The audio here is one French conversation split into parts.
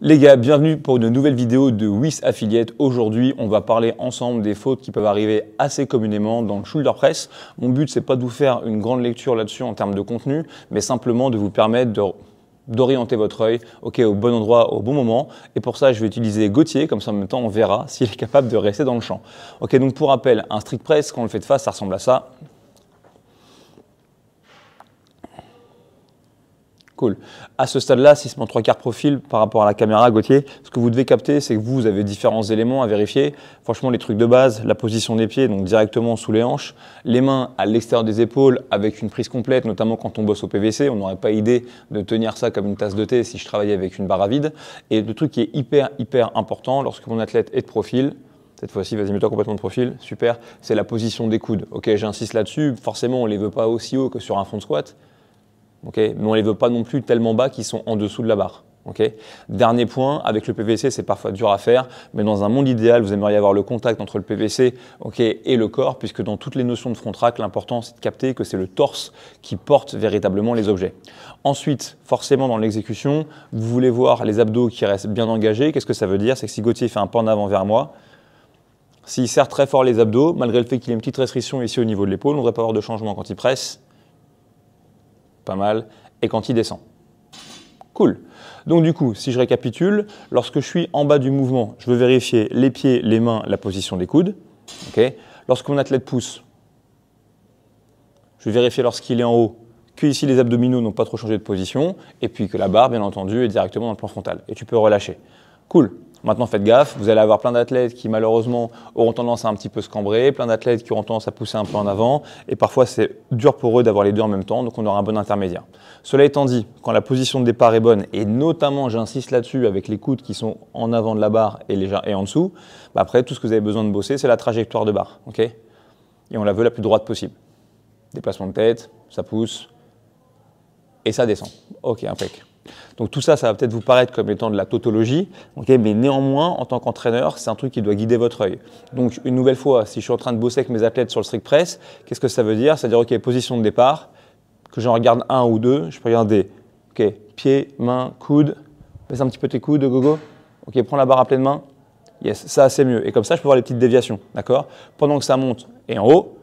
Les gars, bienvenue pour une nouvelle vidéo de WIS Affiliate. Aujourd'hui, on va parler ensemble des fautes qui peuvent arriver assez communément dans le shoulder press. Mon but, c'est pas de vous faire une grande lecture là-dessus en termes de contenu, mais simplement de vous permettre d'orienter votre œil au bon endroit, au bon moment. Et pour ça, je vais utiliser Gauthier, comme ça en même temps, on verra s'il est capable de rester dans le champ. Ok, donc pour rappel, un strict press, quand on le fait de face, ça ressemble à ça. Cool. À ce stade-là, si c'est mon trois quarts profil par rapport à la caméra, Gauthier, ce que vous devez capter, c'est que vous, avez différents éléments à vérifier. Franchement, les trucs de base, la position des pieds, donc directement sous les hanches, les mains à l'extérieur des épaules avec une prise complète, notamment quand on bosse au PVC, on n'aurait pas idée de tenir ça comme une tasse de thé si je travaillais avec une barre à vide. Et le truc qui est hyper, hyper important lorsque mon athlète est de profil, cette fois-ci, vas-y, mets-toi complètement de profil, super, c'est la position des coudes. Ok, j'insiste là-dessus, forcément, on ne les veut pas aussi haut que sur un front squat, mais on ne les veut pas non plus tellement bas qu'ils sont en dessous de la barre. Dernier point, avec le PVC, c'est parfois dur à faire, mais dans un monde idéal, vous aimeriez avoir le contact entre le PVC et le corps, puisque dans toutes les notions de front track l'important c'est de capter que c'est le torse qui porte véritablement les objets. Ensuite, forcément dans l'exécution, vous voulez voir les abdos qui restent bien engagés. Qu'est-ce que ça veut dire C'est que si Gauthier fait un pas en avant vers moi, s'il serre très fort les abdos, malgré le fait qu'il ait une petite restriction ici au niveau de l'épaule, on ne devrait pas avoir de changement quand il presse pas mal, et quand il descend. Cool. Donc du coup, si je récapitule, lorsque je suis en bas du mouvement, je veux vérifier les pieds, les mains, la position des coudes. ok Lorsque mon athlète pousse, je vais vérifier lorsqu'il est en haut que ici les abdominaux n'ont pas trop changé de position, et puis que la barre, bien entendu, est directement dans le plan frontal. Et tu peux relâcher. Cool. Maintenant, faites gaffe, vous allez avoir plein d'athlètes qui malheureusement auront tendance à un petit peu se cambrer, plein d'athlètes qui auront tendance à pousser un peu en avant, et parfois c'est dur pour eux d'avoir les deux en même temps, donc on aura un bon intermédiaire. Cela étant dit, quand la position de départ est bonne, et notamment j'insiste là-dessus avec les coudes qui sont en avant de la barre et, les, et en dessous, bah, après tout ce que vous avez besoin de bosser, c'est la trajectoire de barre, ok Et on la veut la plus droite possible. Déplacement de tête, ça pousse, et ça descend. Ok, impeccable. Donc tout ça, ça va peut-être vous paraître comme étant de la tautologie, mais néanmoins, en tant qu'entraîneur, c'est un truc qui doit guider votre œil. Donc une nouvelle fois, si je suis en train de bosser avec mes athlètes sur le strict press, qu'est-ce que ça veut dire C'est-à-dire, ok, position de départ, que j'en regarde un ou deux, je peux regarder, ok, pied, main, coude, baisse un petit peu tes coudes, gogo, ok, prends la barre à pleine main, yes, ça c'est mieux. Et comme ça, je peux voir les petites déviations, d'accord Pendant que ça monte et en haut,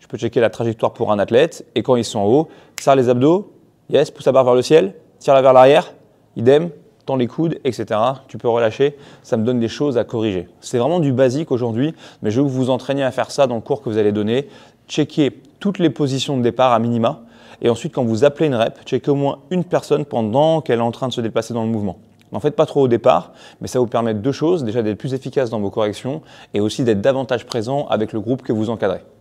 je peux checker la trajectoire pour un athlète, et quand ils sont en haut, ça, les abdos, yes, pousse la barre vers le ciel, tire-la vers l'arrière, idem, tend les coudes, etc. Tu peux relâcher, ça me donne des choses à corriger. C'est vraiment du basique aujourd'hui, mais je veux que vous vous entraîniez à faire ça dans le cours que vous allez donner. Checker toutes les positions de départ à minima, et ensuite quand vous appelez une rep, checkez au moins une personne pendant qu'elle est en train de se déplacer dans le mouvement. N'en faites pas trop au départ, mais ça vous permet deux choses, déjà d'être plus efficace dans vos corrections et aussi d'être davantage présent avec le groupe que vous encadrez.